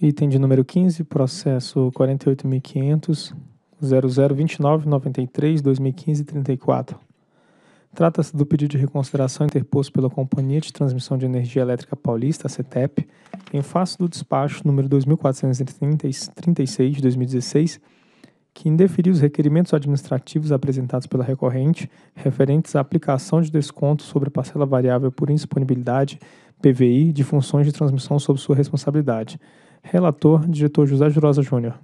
Item de número 15, processo 48.500, 2015, 34. Trata-se do pedido de reconsideração interposto pela Companhia de Transmissão de Energia Elétrica Paulista, CETEP, em face do despacho número 2436 de 2016, que indeferiu os requerimentos administrativos apresentados pela recorrente referentes à aplicação de desconto sobre parcela variável por indisponibilidade, PVI, de funções de transmissão sob sua responsabilidade Relator, diretor José Jurosa Júnior.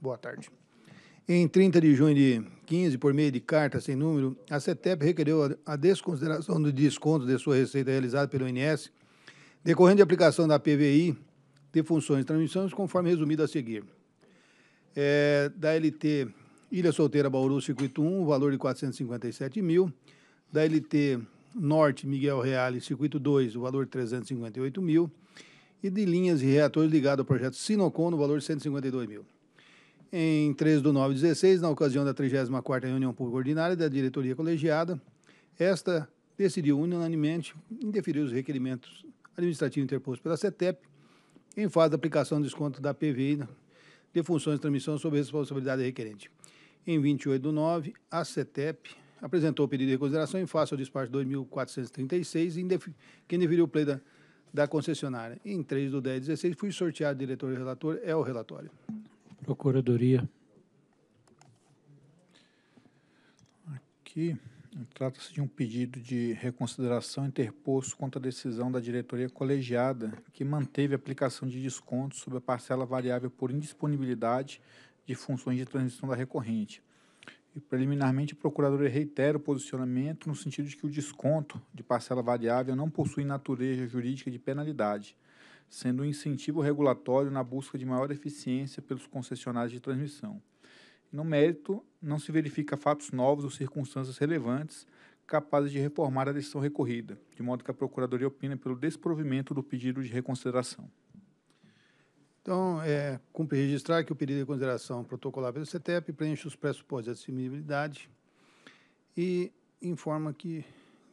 Boa tarde. Em 30 de junho de 15, por meio de carta sem número, a CETEP requereu a desconsideração do desconto de sua receita realizada pelo INS, decorrente de aplicação da PVI de funções e transmissões, conforme resumido a seguir. É, da LT Ilha Solteira Bauru, Circuito 1, valor de 457 mil. Da LT Norte Miguel Reale, circuito 2, o valor 358 mil, e de linhas e reatores ligado ao projeto Sinocon, no valor 152 mil. Em 3 do 9 16, na ocasião da 34ª reunião pública ordinária da diretoria colegiada, esta decidiu unanimemente indeferir os requerimentos administrativos interpostos pela CETEP em fase da aplicação do desconto da PVI de funções de transmissão sob responsabilidade requerente. Em 28 do 9, a CETEP apresentou o pedido de reconsideração em face ao despacho 2436, que indeferiu o pleito da, concessionária. Em 3 do 10 16, fui sorteado diretor e relator, é o relatório. Procuradoria. Aqui trata-se de um pedido de reconsideração interposto contra a decisão da diretoria colegiada, que manteve a aplicação de desconto sobre a parcela variável por indisponibilidade de funções de transmissão da recorrente. E preliminarmente, o procurador reitera o posicionamento no sentido de que o desconto de parcela variável não possui natureza jurídica de penalidade, sendo um incentivo regulatório na busca de maior eficiência pelos concessionários de transmissão. No mérito, não se verifica fatos novos ou circunstâncias relevantes capazes de reformar a decisão recorrida, de modo que a Procuradoria opina pelo desprovimento do pedido de reconsideração. Então, é, cumpre registrar que o pedido de consideração protocolar pelo CETEP preenche os pressupostos de assimilabilidade e informa que,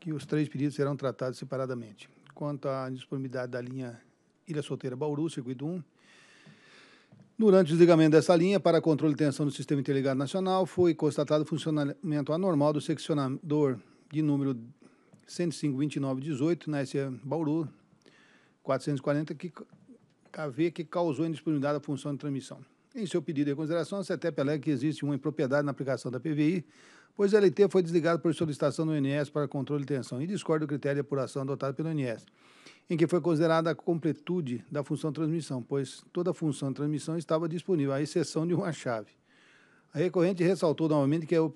que os três pedidos serão tratados separadamente. Quanto à disponibilidade da linha Ilha Solteira Bauru, circuito 1, durante o desligamento dessa linha para controle e tensão do Sistema Interligado Nacional, foi constatado funcionamento anormal do seccionador de número 105-2918 na SE Bauru 440, que haver que causou indisponibilidade da função de transmissão. Em seu pedido de consideração, a CETEP alega que existe uma impropriedade na aplicação da PVI, pois a LT foi desligada por solicitação do INS para controle de tensão e discorda do critério de apuração adotado pelo INS, em que foi considerada a completude da função de transmissão, pois toda a função de transmissão estava disponível, à exceção de uma chave. A recorrente ressaltou novamente que, é o,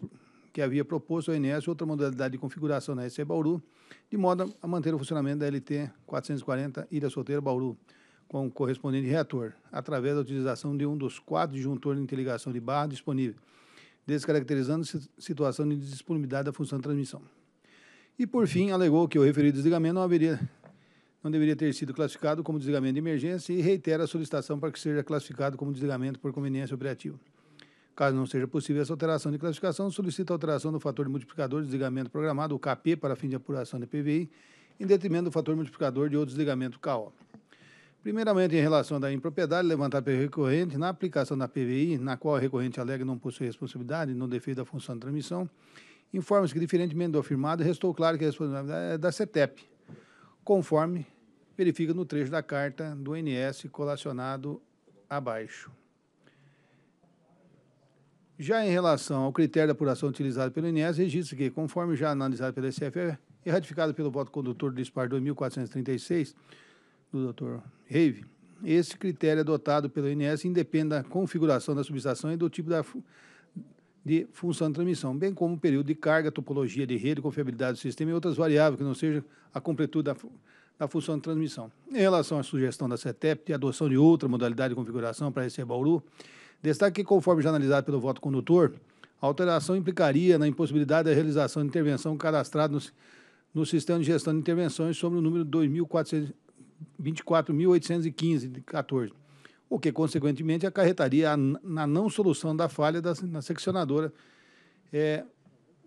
que havia proposto ao INS outra modalidade de configuração na SE Bauru, de modo a manter o funcionamento da LT 440 Ilha Solteira Bauru, com o correspondente reator, através da utilização de um dos quatro disjuntores de interligação de barra disponível, descaracterizando situação de disponibilidade da função de transmissão. E, por fim, alegou que o referido desligamento não, haveria, não deveria ter sido classificado como desligamento de emergência e reitera a solicitação para que seja classificado como desligamento por conveniência operativa. Caso não seja possível essa alteração de classificação, solicita a alteração do fator multiplicador de desligamento programado, o KP, para fim de apuração de PVI, em detrimento do fator multiplicador de outro desligamento KO. Primeiramente, em relação à impropriedade levantada pelo recorrente, na aplicação da PVI, na qual o recorrente alega não possui responsabilidade no defeito da função de transmissão, informa-se que, diferentemente do afirmado, restou claro que a responsabilidade é da CETEP, conforme verifica no trecho da carta do NS colacionado abaixo. Já em relação ao critério da apuração utilizado pelo INES, registra que, conforme já analisado pela SFE e ratificado pelo voto condutor do disparo 2436, do Dr. Rave, esse critério é adotado pelo INS independe da configuração da subestação e do tipo da fu de função de transmissão, bem como o período de carga, topologia de rede, confiabilidade do sistema e outras variáveis que não sejam a completude da, fu da função de transmissão. Em relação à sugestão da CETEP de adoção de outra modalidade de configuração para receber Bauru, destaque que, conforme já analisado pelo voto condutor, a alteração implicaria na impossibilidade da realização de intervenção cadastrada no, no sistema de gestão de intervenções sobre o número 2400 24.815 14, o que, consequentemente, acarretaria na não solução da falha da, na seccionadora é,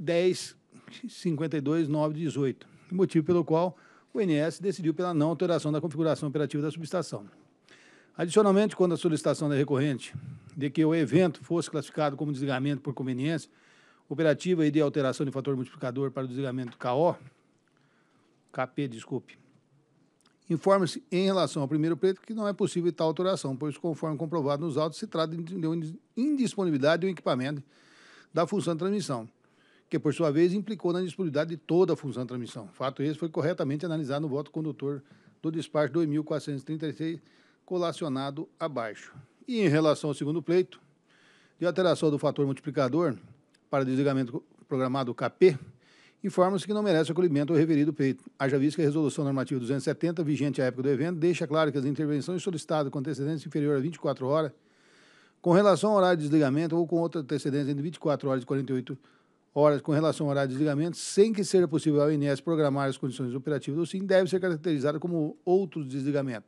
10.52.918, motivo pelo qual o INS decidiu pela não alteração da configuração operativa da subestação. Adicionalmente, quando a solicitação da é recorrente de que o evento fosse classificado como desligamento por conveniência operativa e de alteração de fator multiplicador para o desligamento do KO, KP, desculpe, Informa-se em relação ao primeiro pleito que não é possível tal autoração, pois, conforme comprovado nos autos, se trata de indisponibilidade do equipamento da função de transmissão, que, por sua vez, implicou na indisponibilidade de toda a função de transmissão. Fato esse foi corretamente analisado no voto condutor do despacho 2436, colacionado abaixo. E em relação ao segundo pleito, de alteração do fator multiplicador para desligamento programado KP, informa-se que não merece acolhimento ao referido pleito. Haja visto que a Resolução Normativa 270, vigente à época do evento, deixa claro que as intervenções solicitadas com antecedência inferior a 24 horas, com relação ao horário de desligamento ou com outra antecedência entre 24 horas e 48 horas com relação ao horário de desligamento, sem que seja possível ao INS programar as condições operativas ou sim, deve ser caracterizada como outro desligamento,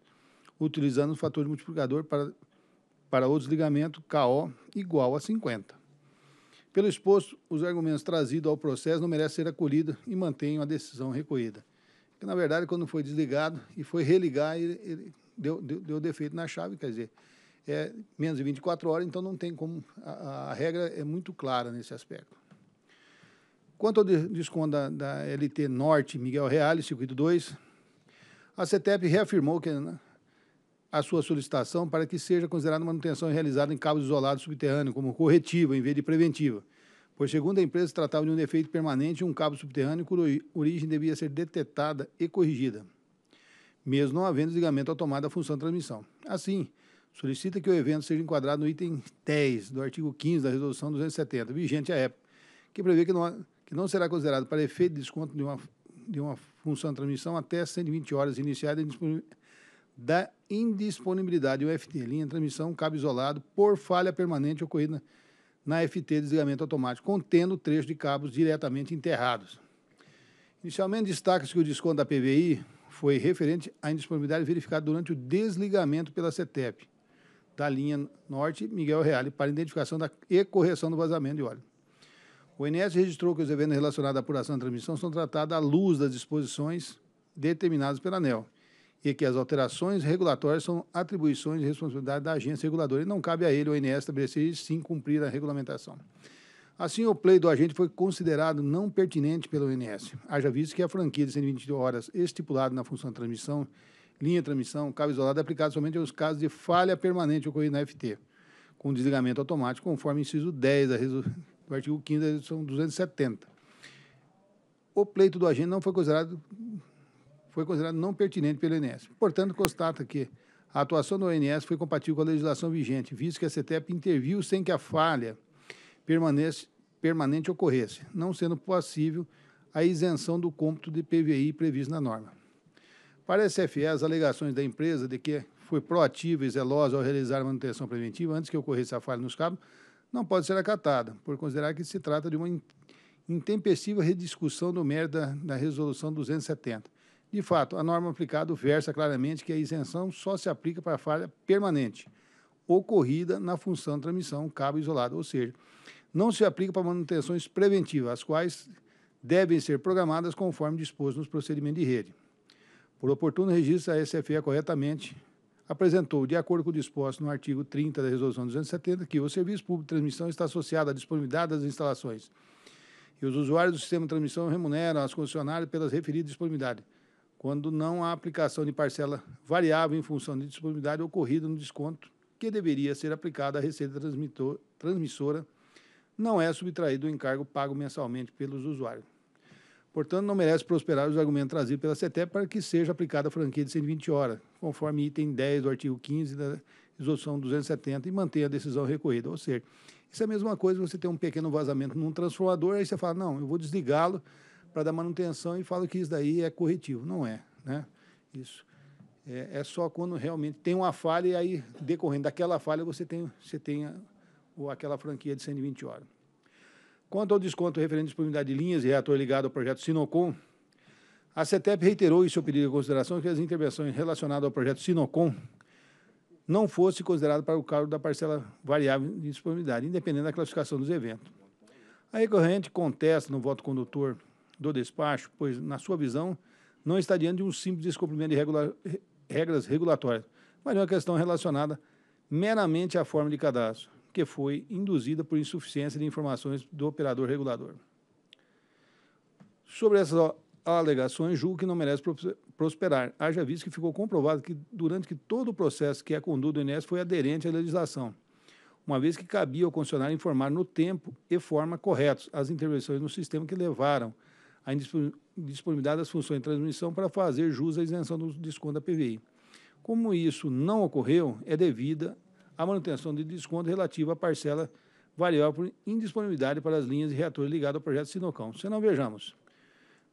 utilizando o fator multiplicador para, para o desligamento KO igual a 50. Pelo exposto, os argumentos trazidos ao processo não merecem ser acolhidos e mantenham a decisão recolhida. Que, na verdade, quando foi desligado e foi religar, ele, ele deu, deu, deu, defeito na chave, quer dizer, é menos de 24 horas, então não tem como. A, a regra é muito clara nesse aspecto. Quanto ao desconto da, da LT Norte Miguel Reale, circuito 2, a CETEP reafirmou que né, a sua solicitação para que seja considerada manutenção realizada em cabos isolados subterrâneos como corretiva em vez de preventiva, pois, segundo a empresa, tratava de um defeito permanente em um cabo subterrâneo cuja origem devia ser detectada e corrigida, mesmo não havendo ligamento tomada da função de transmissão. Assim, solicita que o evento seja enquadrado no item 10 do artigo 15 da Resolução 270, vigente à época, que prevê que não, que não será considerado para efeito de desconto de uma, de uma função de transmissão até 120 horas iniciada e disponível da indisponibilidade do FT. Linha de transmissão, cabo isolado, por falha permanente ocorrida na FT de desligamento automático, contendo trecho de cabos diretamente enterrados. Inicialmente, destaca-se que o desconto da PVI foi referente à indisponibilidade verificada durante o desligamento pela CETEP da linha norte Miguel Reale para identificação da, e correção do vazamento de óleo. O INS registrou que os eventos relacionados à apuração da transmissão são tratados à luz das disposições determinadas pela ANEL e que as alterações regulatórias são atribuições e responsabilidade da agência reguladora e não cabe a ele, o INS, estabelecer sim cumprir a regulamentação. Assim, o pleito do agente foi considerado não pertinente pelo INS, haja visto que a franquia de 120 horas estipulada na função de transmissão, linha de transmissão, cabo isolado é aplicada somente aos casos de falha permanente ocorrida na FT, com desligamento automático, conforme inciso 10 do artigo 15 da resolução 270. O pleito do agente não foi considerado foi considerado não pertinente pelo INS. Portanto, constata que a atuação do ONS foi compatível com a legislação vigente, visto que a CETEP interviu sem que a falha permanente ocorresse, não sendo possível a isenção do cômputo de PVI previsto na norma. Para a SFE, as alegações da empresa de que foi proativa e zelosa ao realizar a manutenção preventiva antes que ocorresse a falha nos cabos não pode ser acatada, por considerar que se trata de uma intempestiva rediscussão do mérito da, da Resolução 270, de fato, a norma aplicada versa claramente que a isenção só se aplica para a falha permanente ocorrida na função de transmissão cabo isolado, ou seja, não se aplica para manutenções preventivas, as quais devem ser programadas conforme disposto nos procedimentos de rede. Por oportuno registro, a SFE corretamente apresentou, de acordo com o disposto no artigo 30 da Resolução 270, que o serviço público de transmissão está associado à disponibilidade das instalações e os usuários do sistema de transmissão remuneram as concessionárias pelas referidas disponibilidades quando não há aplicação de parcela variável em função de disponibilidade ocorrida no desconto que deveria ser aplicado à receita transmissora, não é subtraído o encargo pago mensalmente pelos usuários. Portanto, não merece prosperar os argumentos trazidos pela CETEP para que seja aplicada a franquia de 120 horas, conforme item 10 do artigo 15 da resolução 270 e manter a decisão recorrida. Ou seja, isso é a mesma coisa você ter um pequeno vazamento num transformador, aí você fala, não, eu vou desligá-lo, para dar manutenção e fala que isso daí é corretivo. Não é, né? Isso. É, é, só quando realmente tem uma falha e aí, decorrendo daquela falha, você tem, você tem a, ou aquela franquia de 120 horas. Quanto ao desconto referente à disponibilidade de linhas e reator ligado ao projeto Sinocom, a CETEP reiterou em seu pedido de consideração que as intervenções relacionadas ao projeto Sinocom não fossem consideradas para o cargo da parcela variável de disponibilidade, independente da classificação dos eventos. A recorrente contesta no voto condutor do despacho, pois, na sua visão, não está diante de um simples descumprimento de regula regras regulatórias, mas de uma questão relacionada meramente à forma de cadastro, que foi induzida por insuficiência de informações do operador regulador. Sobre essas alegações, julgo que não merece prosperar, haja visto que ficou comprovado que, durante que todo o processo que é conduzido do INSS foi aderente à legislação, uma vez que cabia ao concessionário informar no tempo e forma corretos as intervenções no sistema que levaram a indisponibilidade das funções de transmissão para fazer jus à isenção do desconto da PVI. Como isso não ocorreu, é devida à manutenção de desconto relativo à parcela variável por indisponibilidade para as linhas e reatores ligados ao projeto Sinocom. Se não, vejamos.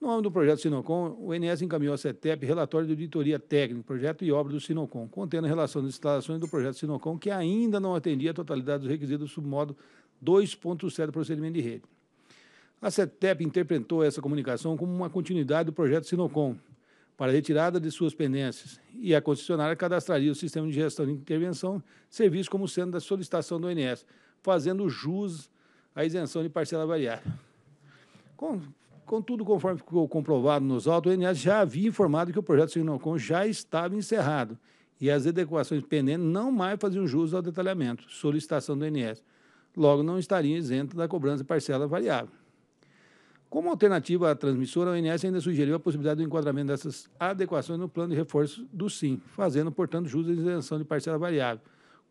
No âmbito do projeto Sinocom, o INS encaminhou à CETEP relatório de auditoria técnica, projeto e obra do Sinocom, contendo a relação das instalações do projeto Sinocom, que ainda não atendia a totalidade dos requisitos do submodo 2.7 do procedimento de rede. A CETEP interpretou essa comunicação como uma continuidade do projeto Sinocom para retirada de suas pendências e a concessionária cadastraria o sistema de gestão de intervenção serviço como sendo da solicitação do ONS, fazendo jus à isenção de parcela variável. Com, contudo, conforme ficou comprovado nos autos, o ONS já havia informado que o projeto Sinocom já estava encerrado e as adequações pendentes não mais faziam jus ao detalhamento, solicitação do ONS. Logo, não estariam isentas da cobrança de parcela variável. Como alternativa à transmissora, a ONS ainda sugeriu a possibilidade do enquadramento dessas adequações no plano de reforço do SIM, fazendo, portanto, jus à isenção de parcela variável,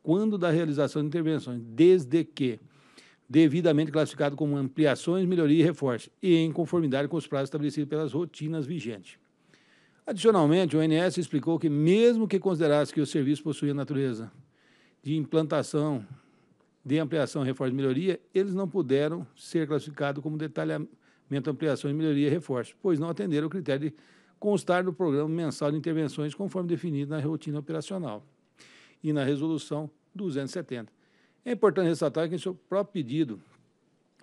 quando da realização de intervenções, desde que devidamente classificado como ampliações, melhoria e reforço, e em conformidade com os prazos estabelecidos pelas rotinas vigentes. Adicionalmente, o ONS explicou que, mesmo que considerasse que o serviço possuía natureza de implantação, de ampliação, reforço e melhoria, eles não puderam ser classificados como detalhamento ampliação e melhoria e reforço, pois não atenderam o critério de constar do programa mensal de intervenções conforme definido na rotina operacional e na resolução 270. É importante ressaltar que em seu próprio pedido,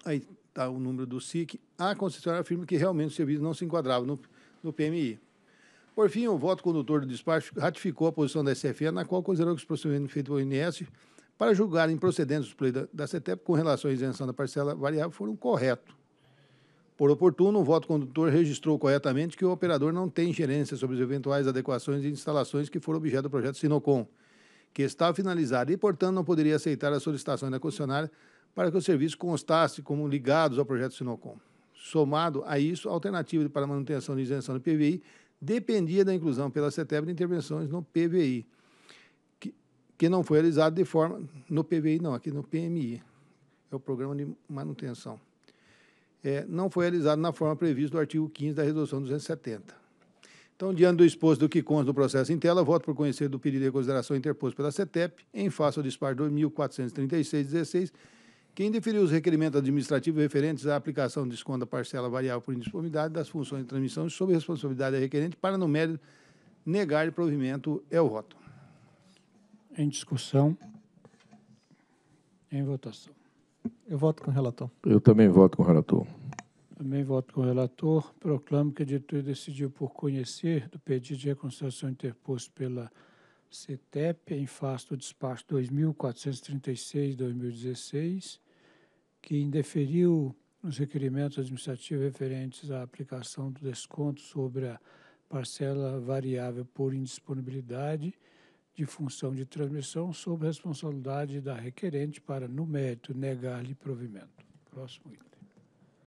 aí está o número do SIC, a concessionária afirma que realmente o serviço não se enquadrava no, no PMI. Por fim, o voto condutor do despacho ratificou a posição da SFE, na qual considerou que os procedimentos feitos pelo INS para julgar improcedentes os pleitos da CETEP com relação à isenção da parcela variável foram corretos por oportuno, o voto condutor registrou corretamente que o operador não tem gerência sobre as eventuais adequações e instalações que foram objeto do projeto Sinocom, que está finalizado e, portanto, não poderia aceitar as solicitações da concessionária para que o serviço constasse como ligados ao projeto Sinocom. Somado a isso, a alternativa para manutenção de isenção do PVI dependia da inclusão pela CETEB de intervenções no PVI, que, que não foi realizado de forma... No PVI, não, aqui no PMI. É o Programa de Manutenção é, não foi realizado na forma prevista do artigo 15 da Resolução 270. Então, diante do exposto do que consta do processo em tela, voto por conhecer do pedido de reconsideração interposto pela CETEP, em face ao disparo 2436-16, que indeferiu os requerimentos administrativos referentes à aplicação de desconto da parcela variável por indisponibilidade das funções de transmissão sob responsabilidade da requerente para, no mérito, negar provimento é o voto. Em discussão. Em votação. Eu voto com o relator. Eu também voto com o relator. Também voto com o relator. Proclamo que a diretoria decidiu por conhecer do pedido de reconsideração interposto pela CETEP em face do despacho 2436-2016, que indeferiu os requerimentos administrativos referentes à aplicação do desconto sobre a parcela variável por indisponibilidade de função de transmissão sob responsabilidade da requerente para, no mérito, negar-lhe provimento. Próximo item.